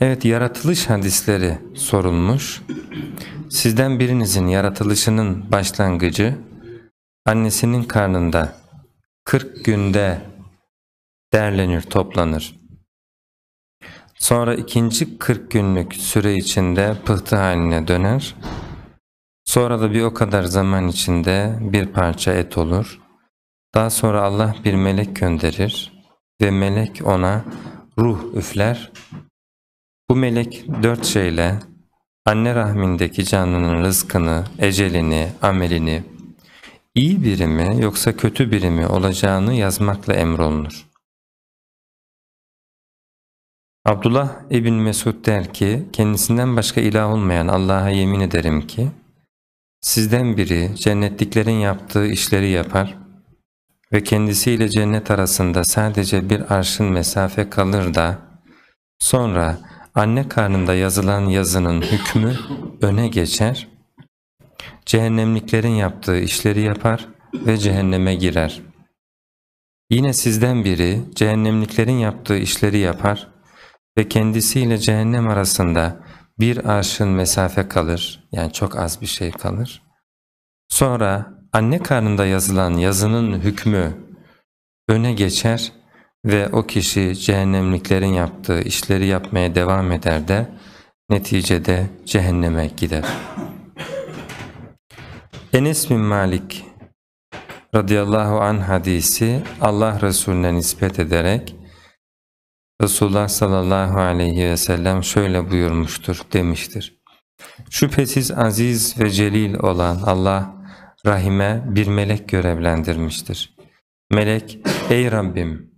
Evet yaratılış hadisleri sorulmuş. Sizden birinizin yaratılışının başlangıcı annesinin karnında 40 günde derlenir, toplanır. Sonra ikinci 40 günlük süre içinde pıhtı haline döner. Sonra da bir o kadar zaman içinde bir parça et olur. Daha sonra Allah bir melek gönderir ve melek ona ruh üfler bu melek dört şeyle anne rahmindeki canının rızkını, ecelini, amelini, iyi biri mi yoksa kötü biri mi olacağını yazmakla emrolunur. Abdullah İbn Mesud der ki, kendisinden başka ilah olmayan Allah'a yemin ederim ki, sizden biri cennetliklerin yaptığı işleri yapar ve kendisiyle cennet arasında sadece bir arşın mesafe kalır da, sonra anne karnında yazılan yazının hükmü öne geçer, cehennemliklerin yaptığı işleri yapar ve cehenneme girer. Yine sizden biri cehennemliklerin yaptığı işleri yapar ve kendisiyle cehennem arasında bir arşın mesafe kalır, yani çok az bir şey kalır. Sonra anne karnında yazılan yazının hükmü öne geçer ve o kişi cehennemliklerin yaptığı işleri yapmaya devam eder de neticede cehenneme gider. Enes bin Malik radıyallahu an hadisi Allah Resulüne nispet ederek Resulullah sallallahu aleyhi ve sellem şöyle buyurmuştur demiştir. Şüphesiz aziz ve celil olan Allah rahime bir melek görevlendirmiştir. Melek, ey Rabbim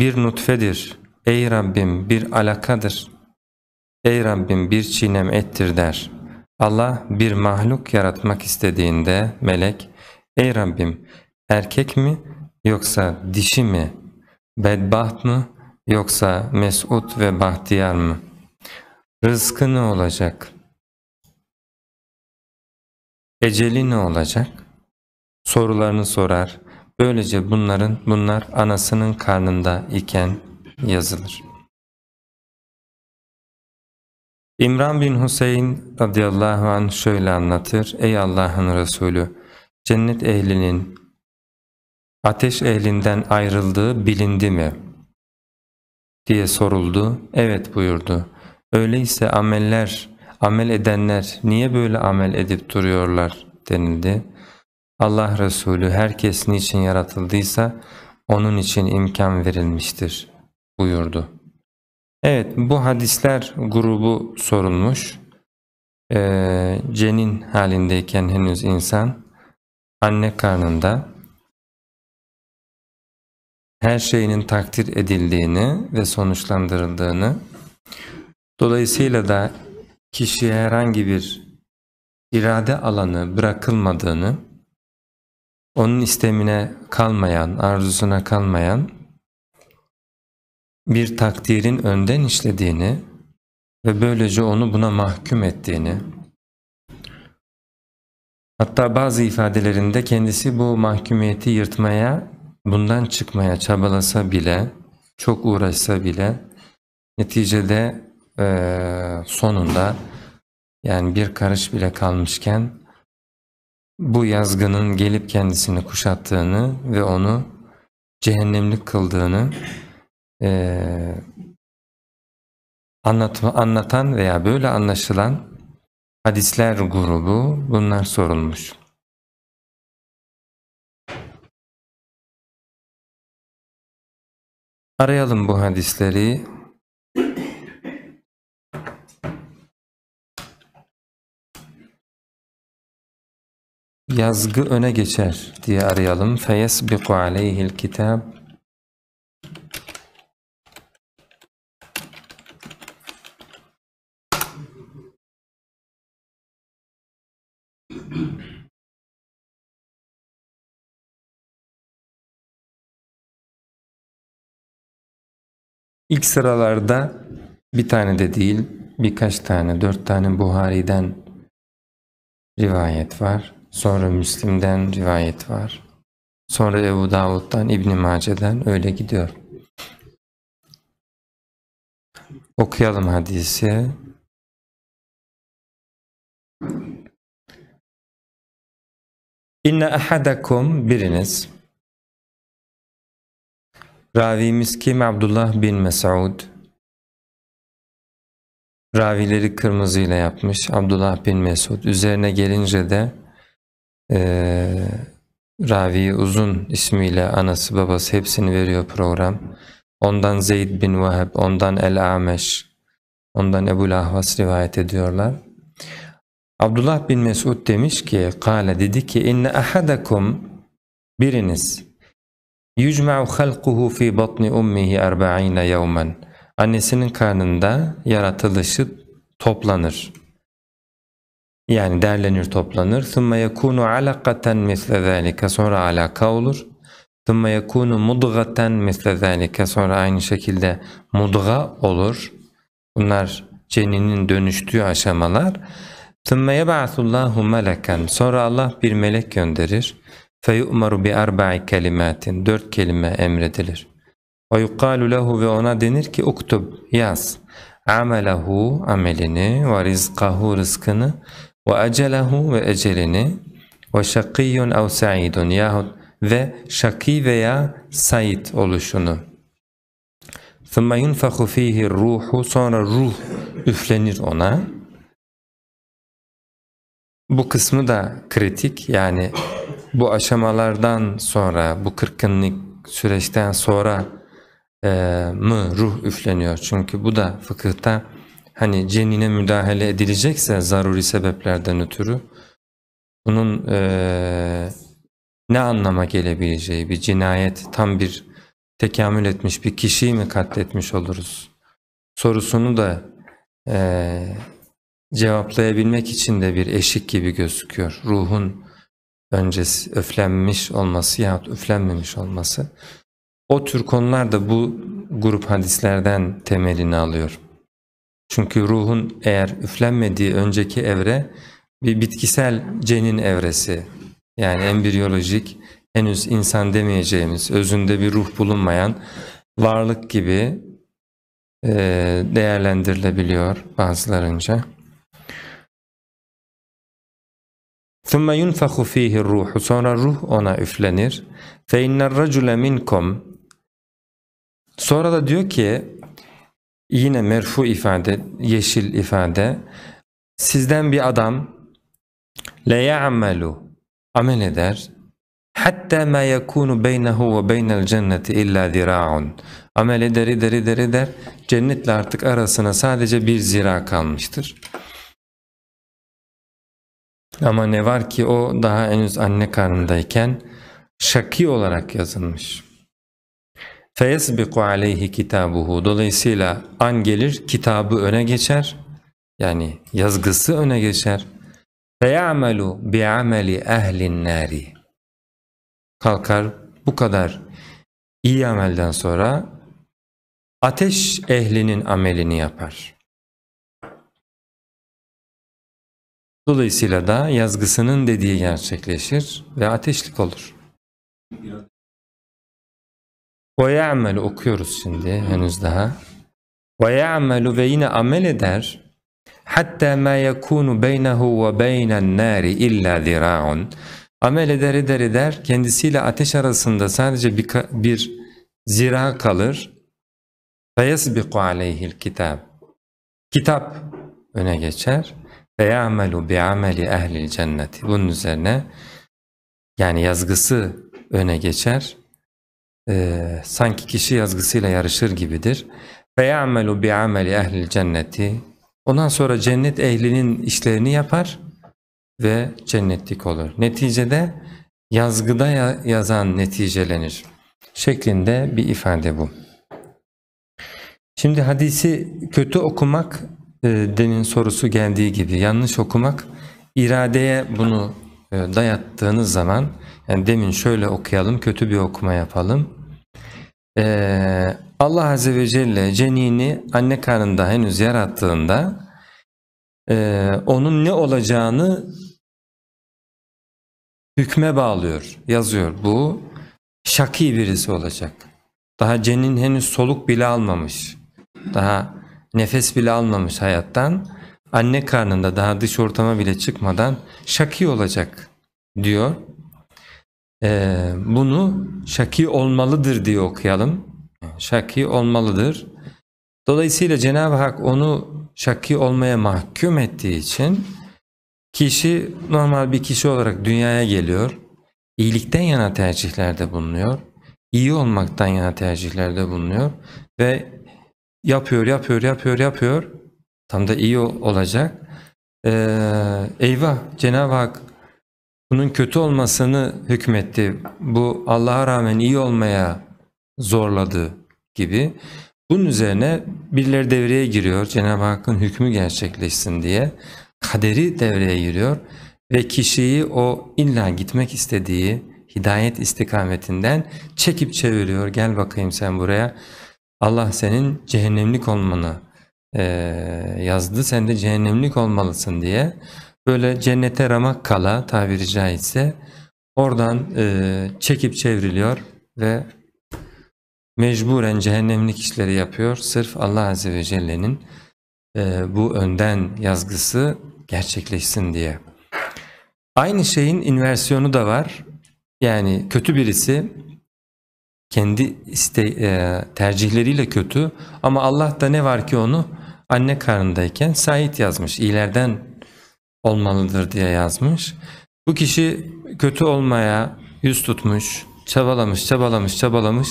bir nutfedir. Ey Rabbim bir alakadır. Ey Rabbim bir çiğnem ettir der. Allah bir mahluk yaratmak istediğinde melek, Ey Rabbim erkek mi yoksa dişi mi, bedbaht mı yoksa mesut ve bahtiyar mı? Rızkı ne olacak? Eceli ne olacak? Sorularını sorar, Böylece bunların bunlar anasının karnında iken yazılır. İmran bin Hüseyin radıyallahu an şöyle anlatır. Ey Allah'ın Resulü! Cennet ehlinin ateş ehlinden ayrıldığı bilindi mi? diye soruldu. Evet buyurdu. Öyleyse ameller, amel edenler niye böyle amel edip duruyorlar denildi. Allah Resulü herkes için yaratıldıysa onun için imkan verilmiştir buyurdu. Evet bu hadisler grubu sorulmuş. Ee, cenin halindeyken henüz insan anne karnında her şeyinin takdir edildiğini ve sonuçlandırıldığını dolayısıyla da kişiye herhangi bir irade alanı bırakılmadığını onun istemine kalmayan, arzusuna kalmayan bir takdirin önden işlediğini ve böylece onu buna mahkum ettiğini, hatta bazı ifadelerinde kendisi bu mahkumiyeti yırtmaya, bundan çıkmaya çabalasa bile, çok uğraşsa bile, neticede e, sonunda yani bir karış bile kalmışken bu yazgının gelip kendisini kuşattığını ve onu cehennemlik kıldığını e, anlatma, anlatan veya böyle anlaşılan hadisler grubu bunlar sorulmuş. Arayalım bu hadisleri. yazgı öne geçer diye arayalım. Feyesbiku aleyhil kitab İlk sıralarda bir tane de değil birkaç tane dört tane Buhari'den rivayet var. Sonra Müslim'den rivayet var. Sonra Ebu Davud'dan, İbn-i Mace'den öyle gidiyor. Okuyalım hadisi. İnne ahadakum biriniz. Ravimiz kim? Abdullah bin Mes'ud. Ravileri kırmızıyla yapmış Abdullah bin Mes'ud. Üzerine gelince de ee, Ravi Uzun ismiyle anası babası hepsini veriyor program. Ondan Zeyd bin Vahab, ondan El-Ameş, ondan Ebu'l-Ahvas rivayet ediyorlar. Abdullah bin Mesud demiş ki, kâle dedi ki, inne ahadakum biriniz yücme'u halquhu fi batni ummihi erba'ine yevmen. Annesinin karnında yaratılışı toplanır. Yani derlenir toplanır. ثُمَّ يَكُونُ عَلَقَةً مِثْلَ ذَٰلِكَ Sonra alaka olur. ثُمَّ يَكُونُ مُدْغَةً مِثْلَ ذَٰلِكَ Sonra aynı şekilde mudga olur. Bunlar ceninin dönüştüğü aşamalar. ثُمَّ يَبْعَثُ اللّٰهُ مَلَكًا Sonra Allah bir melek gönderir. فَيُؤْمَرُ بِأَرْبَعِ كَلِمَاتٍ Dört kelime emredilir. وَيُقَالُ لَهُ Ve ona denir ki uktub, yaz. عَمَلَهُ amelini ve rizkahu rızkını ve ecelehu ve ecelini ve şakiyun ev saidun yahut ve şaki veya said oluşunu. ثُمَّ يُنْفَخُ ف۪يهِ ruhu Sonra ruh üflenir ona. Bu kısmı da kritik yani bu aşamalardan sonra, bu kırkınlık süreçten sonra e, mı ruh üfleniyor? Çünkü bu da fıkıhta hani cenine müdahale edilecekse zaruri sebeplerden ötürü bunun e, ne anlama gelebileceği bir cinayet tam bir tekamül etmiş bir kişiyi mi katletmiş oluruz sorusunu da e, cevaplayabilmek için de bir eşik gibi gözüküyor. Ruhun öncesi öflenmiş olması yahut öflenmemiş olması. O tür konular da bu grup hadislerden temelini alıyor. Çünkü ruhun eğer üflenmediği önceki evre bir bitkisel cenin evresi. Yani embriyolojik, henüz insan demeyeceğimiz, özünde bir ruh bulunmayan varlık gibi e, değerlendirilebiliyor bazılarınca. ثُمَّ يُنْفَخُ ف۪يهِ الرُّوحُ Sonra ruh ona üflenir. فَاِنَّ الرَّجُلَ مِنْكُمْ Sonra da diyor ki Yine merfu ifade, yeşil ifade. Sizden bir adam le ya'malu amel eder. Hatta ma yakunu beynehu ve beynel cenneti illa zira'un. Amel eder eder eder eder. Cennetle artık arasına sadece bir zira kalmıştır. Ama ne var ki o daha henüz anne karnındayken şaki olarak yazılmış. فَيَسْبِقُ عَلَيْهِ كِتَابُهُ Dolayısıyla an gelir kitabı öne geçer. Yani yazgısı öne geçer. فَيَعْمَلُ بِعَمَلِ اَهْلِ النَّارِ Kalkar bu kadar iyi amelden sonra ateş ehlinin amelini yapar. Dolayısıyla da yazgısının dediği gerçekleşir ve ateşlik olur. Ve ya'melu okuyoruz şimdi henüz daha. Ve ya'melu ve yine amel eder. Hatta ma yakunu beynehu ve beynen nari illa zira'un. Amel eder eder eder kendisiyle ateş arasında sadece bir, bir zira kalır. Feyesbiku aleyhil kitab. Kitap öne geçer. Feyamelu bi ameli ehlil cenneti. Bunun üzerine yani yazgısı öne geçer e, sanki kişi yazgısıyla yarışır gibidir. فَيَعْمَلُ بِعَمَلِ اَهْلِ cenneti. Ondan sonra cennet ehlinin işlerini yapar ve cennetlik olur. Neticede yazgıda yazan neticelenir şeklinde bir ifade bu. Şimdi hadisi kötü okumak e, denin sorusu geldiği gibi yanlış okumak iradeye bunu ee, dayattığınız zaman yani demin şöyle okuyalım kötü bir okuma yapalım. Ee, Allah Azze ve Celle cenini anne karnında henüz yarattığında e, onun ne olacağını hükme bağlıyor, yazıyor. Bu şaki birisi olacak. Daha cenin henüz soluk bile almamış. Daha nefes bile almamış hayattan anne karnında daha dış ortama bile çıkmadan şaki olacak diyor. Ee, bunu şaki olmalıdır diye okuyalım. Şaki olmalıdır. Dolayısıyla Cenab-ı Hak onu şaki olmaya mahkum ettiği için kişi normal bir kişi olarak dünyaya geliyor. İyilikten yana tercihlerde bulunuyor. iyi olmaktan yana tercihlerde bulunuyor ve yapıyor, yapıyor, yapıyor, yapıyor. Tam da iyi olacak. Ee, eyvah Cenab-ı Hak bunun kötü olmasını hükmetti. Bu Allah'a rağmen iyi olmaya zorladı gibi. Bunun üzerine birileri devreye giriyor Cenab-ı Hakk'ın hükmü gerçekleşsin diye. Kaderi devreye giriyor ve kişiyi o illa gitmek istediği hidayet istikametinden çekip çeviriyor. Gel bakayım sen buraya. Allah senin cehennemlik olmanı ee, yazdı. Sen de cehennemlik olmalısın diye. Böyle cennete ramak kala tabiri caizse oradan e, çekip çevriliyor ve mecburen cehennemlik işleri yapıyor. Sırf Allah Azze ve Celle'nin e, bu önden yazgısı gerçekleşsin diye. Aynı şeyin inversiyonu da var. Yani kötü birisi kendi iste, e, tercihleriyle kötü ama Allah da ne var ki onu anne karnındayken Said yazmış. İyilerden olmalıdır diye yazmış. Bu kişi kötü olmaya yüz tutmuş, çabalamış, çabalamış, çabalamış.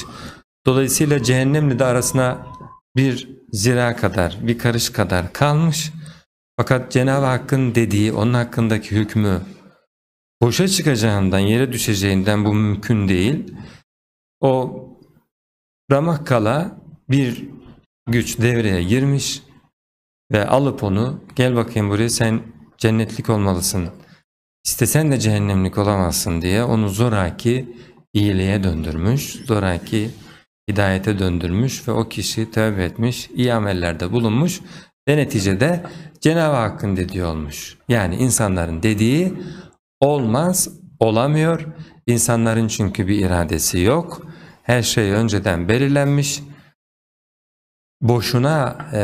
Dolayısıyla cehennemle de arasına bir zira kadar, bir karış kadar kalmış. Fakat Cenab-ı Hakk'ın dediği, onun hakkındaki hükmü boşa çıkacağından, yere düşeceğinden bu mümkün değil. O ramakala bir güç devreye girmiş ve alıp onu gel bakayım buraya sen cennetlik olmalısın. İstesen de cehennemlik olamazsın diye onu zoraki iyiliğe döndürmüş, zoraki hidayete döndürmüş ve o kişi tövbe etmiş, iyi amellerde bulunmuş ve neticede Cenab-ı Hakk'ın dediği olmuş. Yani insanların dediği olmaz, olamıyor. İnsanların çünkü bir iradesi yok. Her şey önceden belirlenmiş boşuna e,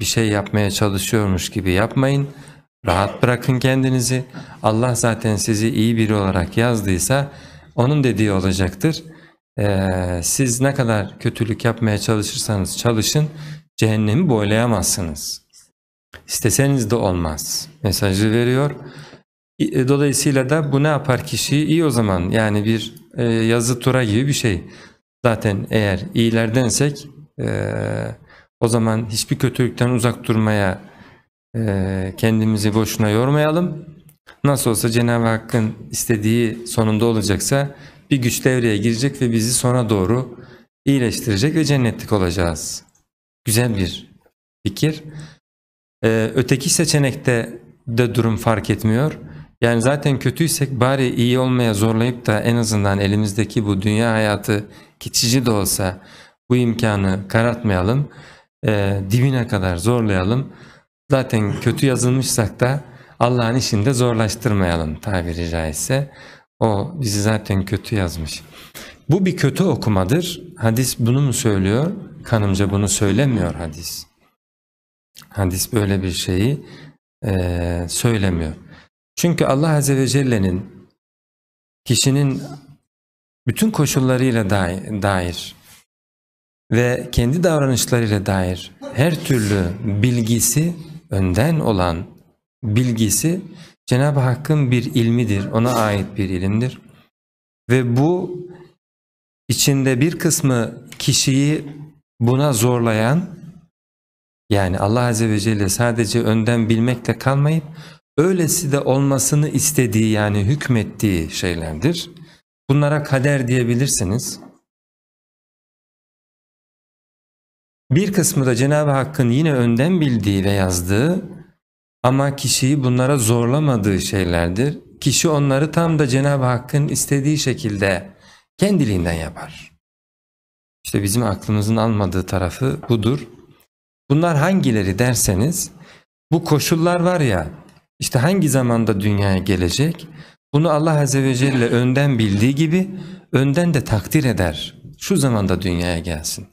bir şey yapmaya çalışıyormuş gibi yapmayın. Rahat bırakın kendinizi. Allah zaten sizi iyi biri olarak yazdıysa onun dediği olacaktır. E, siz ne kadar kötülük yapmaya çalışırsanız çalışın cehennemi boylayamazsınız. İsteseniz de olmaz mesajı veriyor. E, dolayısıyla da bu ne yapar kişiyi? iyi o zaman yani bir e, yazı tura gibi bir şey. Zaten eğer iyiler densek e, o zaman hiçbir kötülükten uzak durmaya e, kendimizi boşuna yormayalım. Nasıl olsa Cenab-ı Hakk'ın istediği sonunda olacaksa bir güç devreye girecek ve bizi sona doğru iyileştirecek ve cennetlik olacağız. Güzel bir fikir. Ee, öteki seçenekte de durum fark etmiyor. Yani zaten kötüysek bari iyi olmaya zorlayıp da en azından elimizdeki bu dünya hayatı geçici de olsa bu imkanı karartmayalım. E, dibine kadar zorlayalım. Zaten kötü yazılmışsak da Allah'ın işinde zorlaştırmayalım tabiri caizse. O bizi zaten kötü yazmış. Bu bir kötü okumadır. Hadis bunu mu söylüyor? Kanımca bunu söylemiyor hadis. Hadis böyle bir şeyi e, söylemiyor. Çünkü Allah Azze ve Celle'nin kişinin bütün koşullarıyla dair, dair ve kendi davranışlarıyla dair her türlü bilgisi önden olan bilgisi Cenab-ı Hakk'ın bir ilmidir, ona ait bir ilimdir. Ve bu içinde bir kısmı kişiyi buna zorlayan yani Allah Azze ve Celle sadece önden bilmekle kalmayıp öylesi de olmasını istediği yani hükmettiği şeylerdir. Bunlara kader diyebilirsiniz. Bir kısmı da Cenab-ı Hakk'ın yine önden bildiği ve yazdığı ama kişiyi bunlara zorlamadığı şeylerdir. Kişi onları tam da Cenab-ı Hakk'ın istediği şekilde kendiliğinden yapar. İşte bizim aklımızın almadığı tarafı budur. Bunlar hangileri derseniz bu koşullar var ya işte hangi zamanda dünyaya gelecek bunu Allah Azze ve Celle önden bildiği gibi önden de takdir eder. Şu zamanda dünyaya gelsin.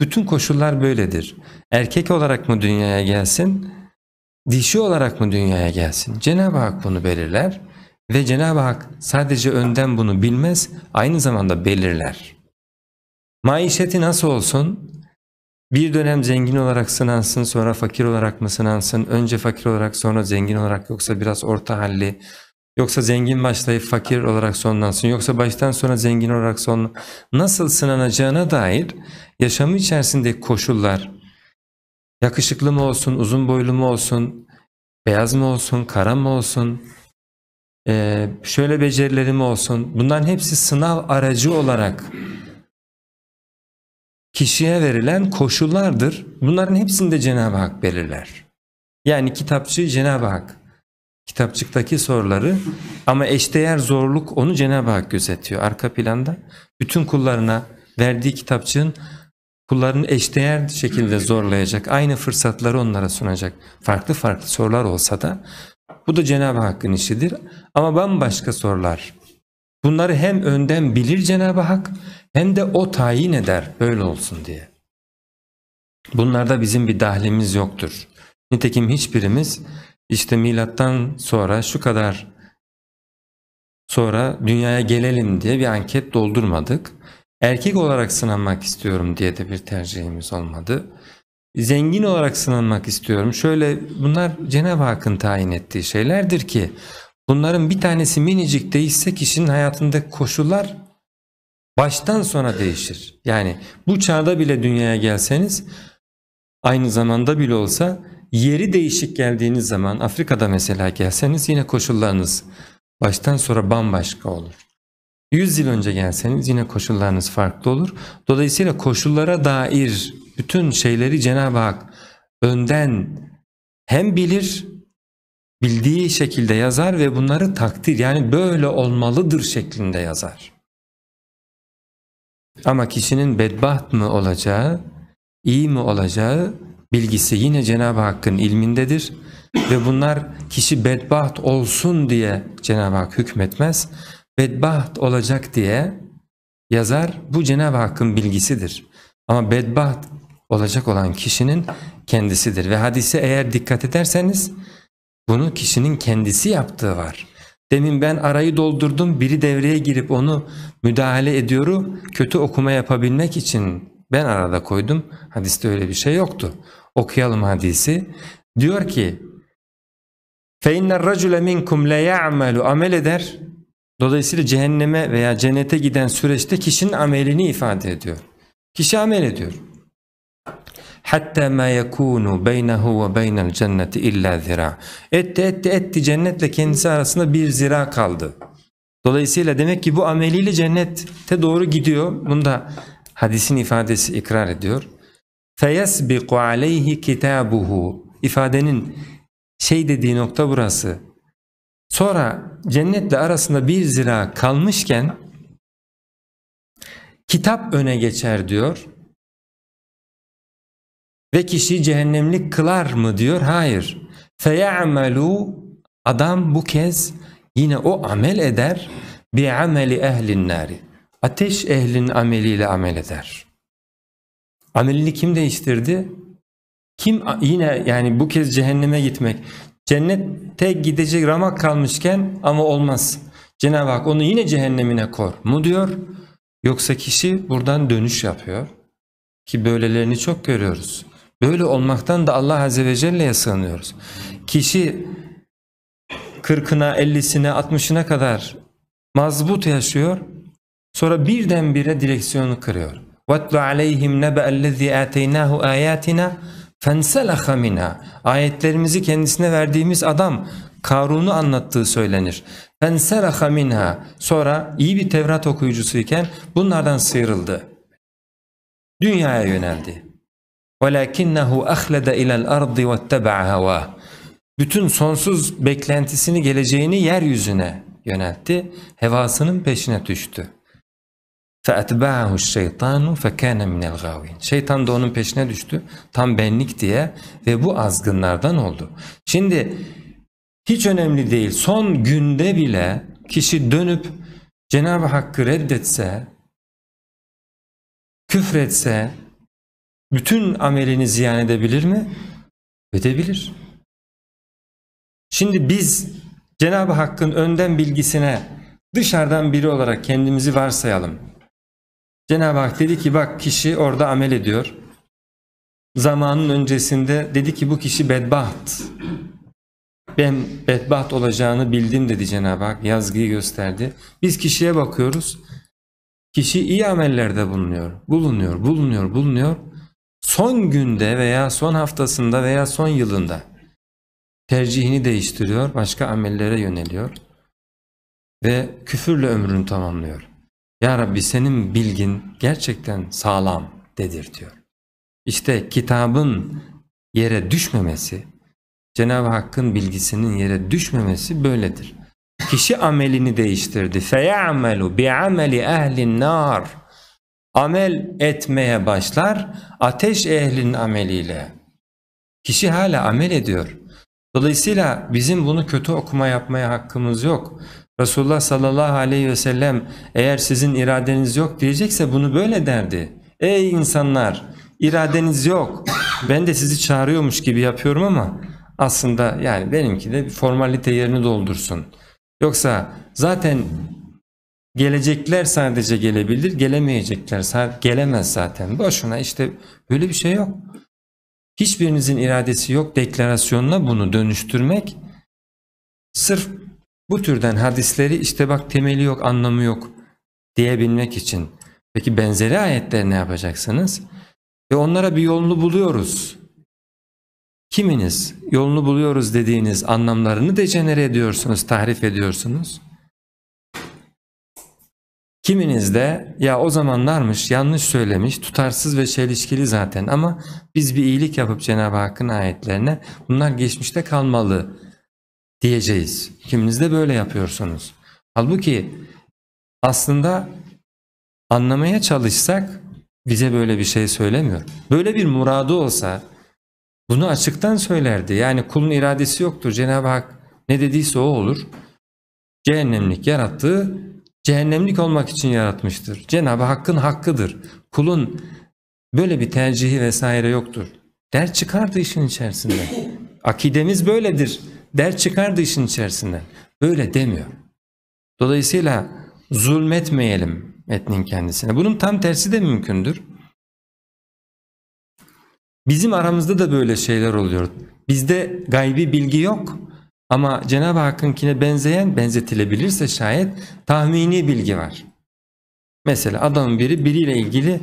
Bütün koşullar böyledir. Erkek olarak mı dünyaya gelsin, dişi olarak mı dünyaya gelsin? Cenab-ı Hak bunu belirler ve Cenab-ı Hak sadece önden bunu bilmez, aynı zamanda belirler. Maişeti nasıl olsun? Bir dönem zengin olarak sınansın, sonra fakir olarak mı sınansın? Önce fakir olarak, sonra zengin olarak, yoksa biraz orta halli, Yoksa zengin başlayıp fakir olarak sonlansın. Yoksa baştan sona zengin olarak son nasıl sınanacağına dair yaşamı içerisinde koşullar yakışıklı mı olsun, uzun boylu mu olsun, beyaz mı olsun, kara mı olsun, e, şöyle becerileri mi olsun bunların hepsi sınav aracı olarak kişiye verilen koşullardır. Bunların hepsini de Cenab-ı Hak belirler. Yani kitapçı Cenab-ı Hak kitapçıktaki soruları ama eşdeğer zorluk onu Cenab-ı Hak gözetiyor arka planda. Bütün kullarına verdiği kitapçığın kullarını eşdeğer şekilde zorlayacak, aynı fırsatları onlara sunacak. Farklı farklı sorular olsa da bu da Cenab-ı Hakk'ın işidir ama bambaşka sorular. Bunları hem önden bilir Cenab-ı Hak hem de o tayin eder böyle olsun diye. Bunlarda bizim bir dahlimiz yoktur. Nitekim hiçbirimiz işte milattan sonra şu kadar sonra dünyaya gelelim diye bir anket doldurmadık. Erkek olarak sınanmak istiyorum diye de bir tercihimiz olmadı. Zengin olarak sınanmak istiyorum. Şöyle bunlar Cenab-ı Hakk'ın tayin ettiği şeylerdir ki bunların bir tanesi minicik değişse kişinin hayatındaki koşullar baştan sona değişir. Yani bu çağda bile dünyaya gelseniz aynı zamanda bile olsa yeri değişik geldiğiniz zaman Afrika'da mesela gelseniz yine koşullarınız baştan sonra bambaşka olur. 100 yıl önce gelseniz yine koşullarınız farklı olur. Dolayısıyla koşullara dair bütün şeyleri Cenab-ı Hak önden hem bilir, bildiği şekilde yazar ve bunları takdir yani böyle olmalıdır şeklinde yazar. Ama kişinin bedbaht mı olacağı, iyi mi olacağı bilgisi yine Cenab-ı Hakk'ın ilmindedir ve bunlar kişi bedbaht olsun diye Cenab-ı Hak hükmetmez. Bedbaht olacak diye yazar bu Cenab-ı Hakk'ın bilgisidir. Ama bedbaht olacak olan kişinin kendisidir ve hadise eğer dikkat ederseniz bunu kişinin kendisi yaptığı var. Demin ben arayı doldurdum biri devreye girip onu müdahale ediyoru kötü okuma yapabilmek için ben arada koydum. Hadiste öyle bir şey yoktu. Okuyalım hadisi. Diyor ki فَاِنَّ الرَّجُلَ مِنْكُمْ لَيَعْمَلُ Amel eder. Dolayısıyla cehenneme veya cennete giden süreçte kişinin amelini ifade ediyor. Kişi amel ediyor. Hatta ma yekunu beynehu ve beynel cenneti illa zira. Etti etti etti cennetle kendisi arasında bir zira kaldı. Dolayısıyla demek ki bu ameliyle cennete doğru gidiyor. Bunu da hadisin ifadesi ikrar ediyor. فَيَسْبِقُ عَلَيْهِ كِتَابُهُ ifadenin şey dediği nokta burası. Sonra cennetle arasında bir zira kalmışken kitap öne geçer diyor. Ve kişi cehennemlik kılar mı diyor? Hayır. Feyamelu adam bu kez yine o amel eder bi ameli ehlin nari ateş ehlinin ameliyle amel eder. Amelini kim değiştirdi? Kim yine yani bu kez cehenneme gitmek. Cennete gidecek ramak kalmışken ama olmaz. Cenab-ı Hak onu yine cehennemine kor mu diyor? Yoksa kişi buradan dönüş yapıyor. Ki böylelerini çok görüyoruz. Böyle olmaktan da Allah Azze ve Celle'ye sığınıyoruz. Kişi kırkına, ellisine, altmışına kadar mazbut yaşıyor. Sonra birdenbire direksiyonu kırıyor. وَاتْلُ عَلَيْهِمْ نَبَأَ الَّذ۪ي آتَيْنَاهُ آيَاتِنَا فَانْسَلَخَ minha. Ayetlerimizi kendisine verdiğimiz adam Karun'u anlattığı söylenir. فَانْسَلَخَ minha. Sonra iyi bir Tevrat okuyucusu iken bunlardan sıyrıldı. Dünyaya yöneldi. وَلَكِنَّهُ أَخْلَدَ اِلَى الْأَرْضِ وَاتَّبَعَ هَوَاهُ Bütün sonsuz beklentisini geleceğini yeryüzüne yöneltti. Hevasının peşine düştü. فَاَتْبَعَهُ şeytanu فَكَانَ مِنَ الْغَاوِينَ Şeytan da onun peşine düştü tam benlik diye ve bu azgınlardan oldu. Şimdi hiç önemli değil son günde bile kişi dönüp Cenab-ı Hakk'ı reddetse, küfretse bütün amelini ziyan edebilir mi? Edebilir. Şimdi biz Cenab-ı Hakk'ın önden bilgisine dışarıdan biri olarak kendimizi varsayalım. Cenab-ı Hak dedi ki bak kişi orada amel ediyor. Zamanın öncesinde dedi ki bu kişi bedbaht. Ben bedbaht olacağını bildim dedi Cenab-ı Hak. Yazgıyı gösterdi. Biz kişiye bakıyoruz. Kişi iyi amellerde bulunuyor, bulunuyor, bulunuyor, bulunuyor. Son günde veya son haftasında veya son yılında tercihini değiştiriyor, başka amellere yöneliyor ve küfürle ömrünü tamamlıyor. Ya Rabbi senin bilgin gerçekten sağlam dedir diyor. İşte kitabın yere düşmemesi, Cenab-ı Hakk'ın bilgisinin yere düşmemesi böyledir. Kişi amelini değiştirdi. فَيَعْمَلُ بِعَمَلِ اَهْلِ النَّارِ Amel etmeye başlar ateş ehlinin ameliyle. Kişi hala amel ediyor. Dolayısıyla bizim bunu kötü okuma yapmaya hakkımız yok. Resulullah sallallahu aleyhi ve sellem eğer sizin iradeniz yok diyecekse bunu böyle derdi. Ey insanlar iradeniz yok ben de sizi çağırıyormuş gibi yapıyorum ama aslında yani benimki de formalite yerini doldursun. Yoksa zaten gelecekler sadece gelebilir gelemeyecekler gelemez zaten boşuna işte böyle bir şey yok. Hiçbirinizin iradesi yok deklarasyonuna bunu dönüştürmek sırf bu türden hadisleri işte bak temeli yok, anlamı yok diyebilmek için. Peki benzeri ayetler ne yapacaksınız? Ve onlara bir yolunu buluyoruz. Kiminiz yolunu buluyoruz dediğiniz anlamlarını dejenere ediyorsunuz, tahrif ediyorsunuz. Kiminiz de ya o zamanlarmış yanlış söylemiş tutarsız ve çelişkili zaten ama biz bir iyilik yapıp Cenab-ı Hakk'ın ayetlerine bunlar geçmişte kalmalı diyeceğiz. Kiminiz de böyle yapıyorsunuz. Halbuki aslında anlamaya çalışsak bize böyle bir şey söylemiyor. Böyle bir muradı olsa bunu açıktan söylerdi. Yani kulun iradesi yoktur. Cenab-ı Hak ne dediyse o olur. Cehennemlik yarattığı cehennemlik olmak için yaratmıştır. Cenab-ı Hakk'ın hakkıdır. Kulun böyle bir tercihi vesaire yoktur. Der çıkardı işin içerisinde. Akidemiz böyledir ders çıkardı işin içerisinden. Böyle demiyor. Dolayısıyla zulmetmeyelim etnin kendisine. Bunun tam tersi de mümkündür. Bizim aramızda da böyle şeyler oluyor. Bizde gaybi bilgi yok ama Cenab-ı Hakk'ınkine benzeyen benzetilebilirse şayet tahmini bilgi var. Mesela adamın biri biriyle ilgili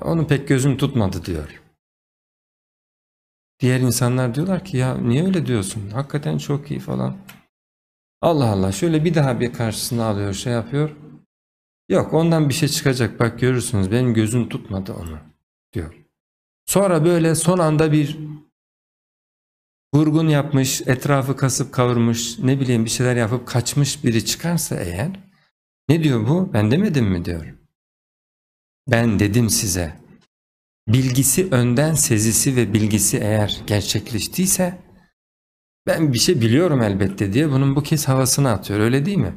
onu pek gözüm tutmadı diyor. Diğer insanlar diyorlar ki ya niye öyle diyorsun? Hakikaten çok iyi falan. Allah Allah şöyle bir daha bir karşısına alıyor şey yapıyor. Yok ondan bir şey çıkacak bak görürsünüz benim gözüm tutmadı onu diyor. Sonra böyle son anda bir vurgun yapmış, etrafı kasıp kavurmuş, ne bileyim bir şeyler yapıp kaçmış biri çıkarsa eğer ne diyor bu? Ben demedim mi diyor. Ben dedim size bilgisi önden sezisi ve bilgisi eğer gerçekleştiyse ben bir şey biliyorum elbette diye bunun bu kez havasını atıyor öyle değil mi?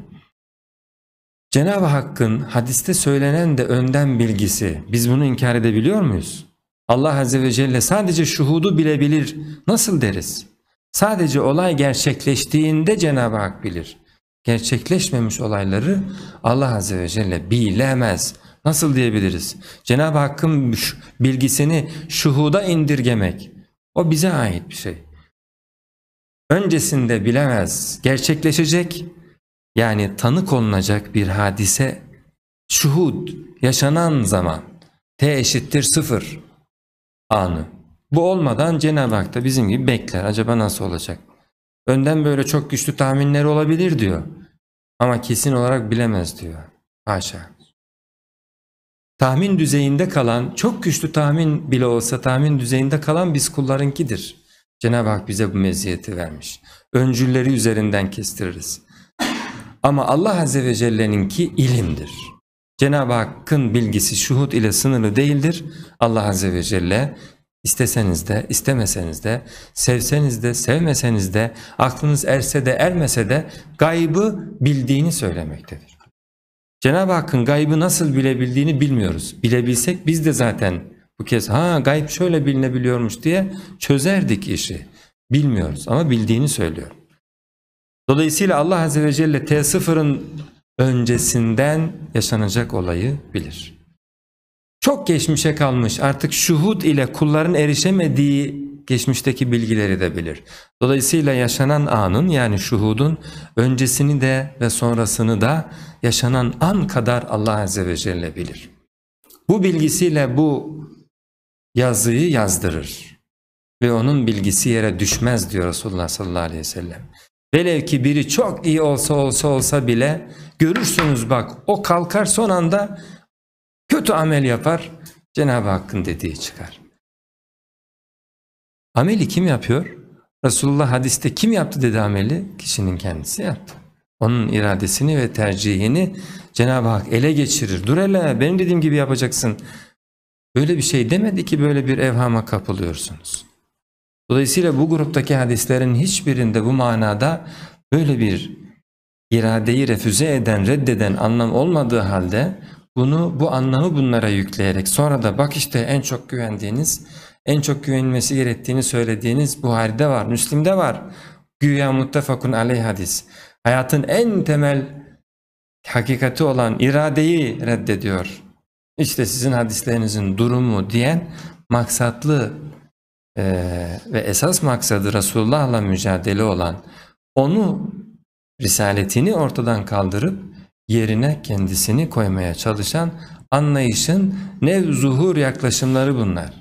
Cenab-ı Hakk'ın hadiste söylenen de önden bilgisi biz bunu inkar edebiliyor muyuz? Allah Azze ve Celle sadece şuhudu bilebilir nasıl deriz? Sadece olay gerçekleştiğinde Cenab-ı Hak bilir. Gerçekleşmemiş olayları Allah Azze ve Celle bilemez nasıl diyebiliriz? Cenab-ı Hakk'ın bilgisini şuhuda indirgemek o bize ait bir şey. Öncesinde bilemez, gerçekleşecek yani tanık olunacak bir hadise şuhud, yaşanan zaman t eşittir sıfır anı. Bu olmadan Cenab-ı Hak da bizim gibi bekler. Acaba nasıl olacak? Önden böyle çok güçlü tahminleri olabilir diyor. Ama kesin olarak bilemez diyor. Haşa tahmin düzeyinde kalan, çok güçlü tahmin bile olsa tahmin düzeyinde kalan biz kullarınkidir. Cenab-ı Hak bize bu meziyeti vermiş. Öncülleri üzerinden kestiririz. Ama Allah Azze ve Celle'ninki ilimdir. Cenab-ı Hakk'ın bilgisi şuhud ile sınırlı değildir. Allah Azze ve Celle isteseniz de, istemeseniz de, sevseniz de, sevmeseniz de, aklınız erse de, ermese de gaybı bildiğini söylemektedir. Cenab-ı Hakk'ın gaybı nasıl bilebildiğini bilmiyoruz. Bilebilsek biz de zaten bu kez ha gayb şöyle bilinebiliyormuş diye çözerdik işi. Bilmiyoruz ama bildiğini söylüyor. Dolayısıyla Allah Azze ve Celle T0'ın öncesinden yaşanacak olayı bilir. Çok geçmişe kalmış artık şuhud ile kulların erişemediği geçmişteki bilgileri de bilir. Dolayısıyla yaşanan anın yani şuhudun öncesini de ve sonrasını da yaşanan an kadar Allah Azze ve Celle bilir. Bu bilgisiyle bu yazıyı yazdırır ve onun bilgisi yere düşmez diyor Resulullah sallallahu aleyhi ve sellem. Velev ki biri çok iyi olsa olsa olsa bile görürsünüz bak o kalkar son anda kötü amel yapar Cenab-ı Hakk'ın dediği çıkar. Ameli kim yapıyor? Resulullah hadiste kim yaptı dedi ameli? Kişinin kendisi yaptı. Onun iradesini ve tercihini Cenab-ı Hak ele geçirir. Dur hele benim dediğim gibi yapacaksın. Böyle bir şey demedi ki böyle bir evhama kapılıyorsunuz. Dolayısıyla bu gruptaki hadislerin hiçbirinde bu manada böyle bir iradeyi refüze eden, reddeden anlam olmadığı halde bunu bu anlamı bunlara yükleyerek sonra da bak işte en çok güvendiğiniz en çok güvenilmesi gerektiğini söylediğiniz Buhari'de var, Müslim'de var. Güya muttefakun aleyh hadis. Hayatın en temel hakikati olan iradeyi reddediyor. İşte sizin hadislerinizin durumu diyen maksatlı e, ve esas maksadı Resulullah'la mücadele olan onu risaletini ortadan kaldırıp yerine kendisini koymaya çalışan anlayışın nev zuhur yaklaşımları bunlar.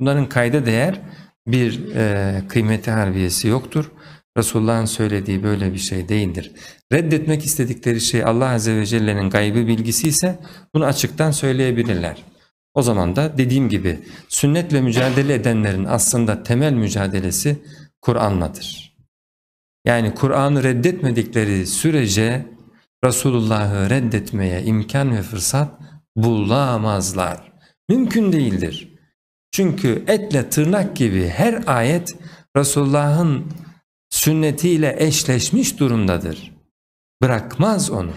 Bunların kayda değer bir e, kıymeti harbiyesi yoktur. Resulullah'ın söylediği böyle bir şey değildir. Reddetmek istedikleri şey Allah Azze ve Celle'nin gaybı bilgisi ise bunu açıktan söyleyebilirler. O zaman da dediğim gibi sünnetle mücadele edenlerin aslında temel mücadelesi Kur'an'ladır. Yani Kur'an'ı reddetmedikleri sürece Resulullah'ı reddetmeye imkan ve fırsat bulamazlar. Mümkün değildir. Çünkü etle tırnak gibi her ayet Resulullah'ın sünnetiyle eşleşmiş durumdadır. Bırakmaz onu.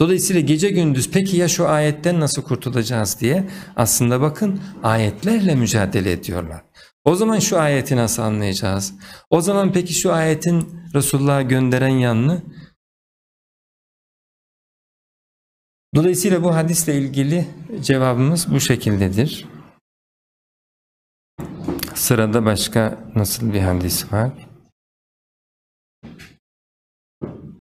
Dolayısıyla gece gündüz peki ya şu ayetten nasıl kurtulacağız diye aslında bakın ayetlerle mücadele ediyorlar. O zaman şu ayeti nasıl anlayacağız? O zaman peki şu ayetin Resulullah'a gönderen yanını? Dolayısıyla bu hadisle ilgili cevabımız bu şekildedir. Sırada başka nasıl bir hadis var?